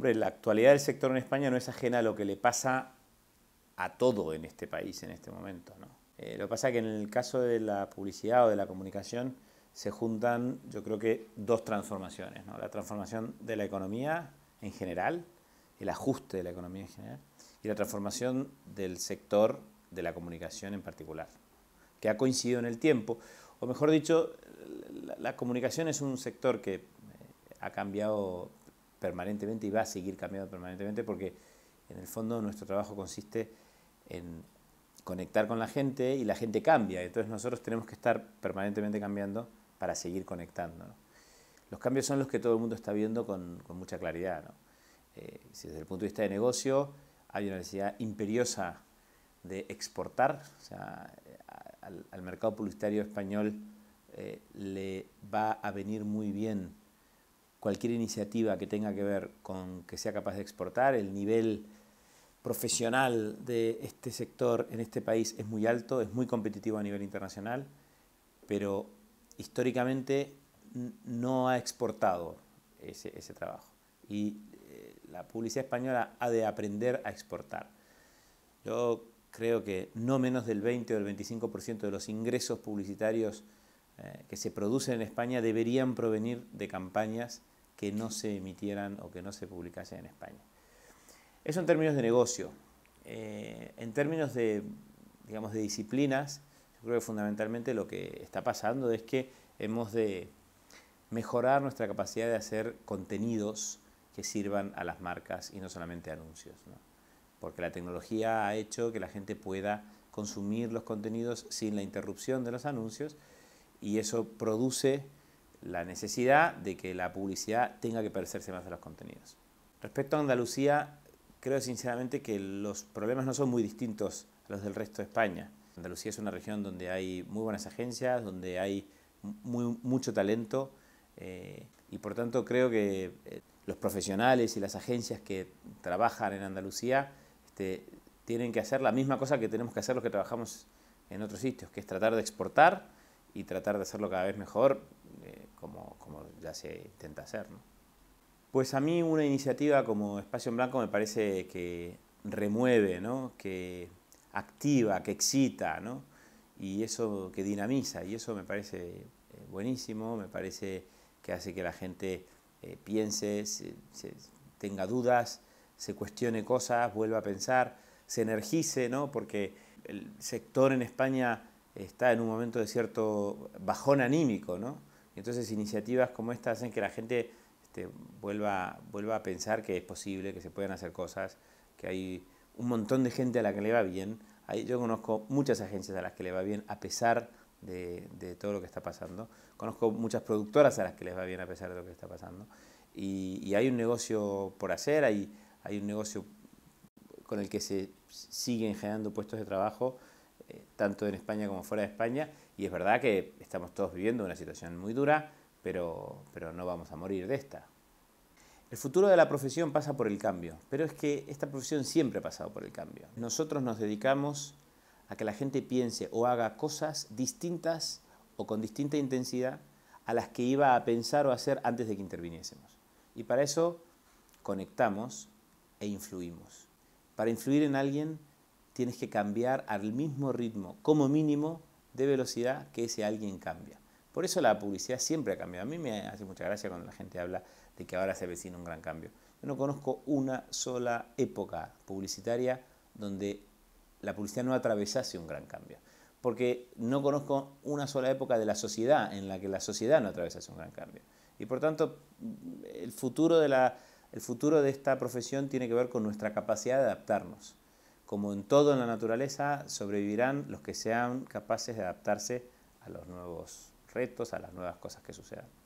la actualidad del sector en España no es ajena a lo que le pasa a todo en este país en este momento. ¿no? Eh, lo que pasa es que en el caso de la publicidad o de la comunicación se juntan, yo creo que, dos transformaciones. ¿no? La transformación de la economía en general, el ajuste de la economía en general, y la transformación del sector de la comunicación en particular, que ha coincidido en el tiempo. O mejor dicho, la comunicación es un sector que eh, ha cambiado permanentemente y va a seguir cambiando permanentemente porque en el fondo nuestro trabajo consiste en conectar con la gente y la gente cambia. Entonces nosotros tenemos que estar permanentemente cambiando para seguir conectando. Los cambios son los que todo el mundo está viendo con, mucha claridad. Eh, si desde el punto de vista de negocio hay una necesidad imperiosa de exportar, o sea, al, mercado publicitario español eh, le va a venir muy bien cualquier iniciativa que tenga que ver con que sea capaz de exportar, el nivel profesional de este sector en este país es muy alto, es muy competitivo a nivel internacional, pero históricamente no ha exportado ese, trabajo. Y eh, la publicidad española ha de aprender a exportar. Yo creo que no menos del 20 o del 25% de los ingresos publicitarios eh, que se producen en España deberían provenir de campañas que no se emitieran o que no se publicasen en España. Eso en términos de negocio. Eh, en términos de, digamos, de disciplinas, yo creo que fundamentalmente lo que está pasando es que hemos de mejorar nuestra capacidad de hacer contenidos que sirvan a las marcas y no solamente anuncios. ¿no? Porque la tecnología ha hecho que la gente pueda consumir los contenidos sin la interrupción de los anuncios y eso produce la necesidad de que la publicidad tenga que parecerse más a los contenidos. Respecto a Andalucía, creo sinceramente que los problemas no son muy distintos a los del resto de España. Andalucía es una región donde hay muy buenas agencias, donde hay mucho talento eh, y por tanto creo que eh, los profesionales y las agencias que trabajan en Andalucía este, tienen que hacer la misma cosa que tenemos que hacer los que trabajamos en otros sitios, que es tratar de exportar y tratar de hacerlo cada vez mejor como, ya se intenta hacer. ¿no? Pues a mí una iniciativa como Espacio en Blanco me parece que remueve, ¿no? que activa, que excita, ¿no? y eso que dinamiza, y eso me parece eh, buenísimo, me parece que hace que la gente eh, piense, tenga dudas, se cuestione cosas, vuelva a pensar, se energice, ¿no? porque el sector en España está en un momento de cierto bajón anímico, ¿no? Entonces iniciativas como esta hacen que la gente este, vuelva, vuelva a pensar que es posible, que se pueden hacer cosas, que hay un montón de gente a la que le va bien. Ahí yo conozco muchas agencias a las que le va bien a pesar de, de, todo lo que está pasando. Conozco muchas productoras a las que les va bien a pesar de lo que está pasando. Y, y hay un negocio por hacer, hay, hay un negocio con el que se siguen generando puestos de trabajo eh, tanto en España como fuera de España, y es verdad que estamos todos viviendo una situación muy dura, pero, pero no vamos a morir de esta. El futuro de la profesión pasa por el cambio, pero es que esta profesión siempre ha pasado por el cambio. Nosotros nos dedicamos a que la gente piense o haga cosas distintas o con distinta intensidad a las que iba a pensar o hacer antes de que interviniésemos. Y para eso conectamos e influimos. Para influir en alguien tienes que cambiar al mismo ritmo, como mínimo, de velocidad que ese alguien cambia. Por eso la publicidad siempre ha cambiado. A mí me hace mucha gracia cuando la gente habla de que ahora se avecina un gran cambio. Yo no conozco una sola época publicitaria donde la publicidad no atravesase un gran cambio. Porque no conozco una sola época de la sociedad en la que la sociedad no atravesase un gran cambio. Y por tanto, el futuro de, el futuro de esta profesión tiene que ver con nuestra capacidad de adaptarnos. Como en todo en la naturaleza, sobrevivirán los que sean capaces de adaptarse a los nuevos retos, a las nuevas cosas que sucedan.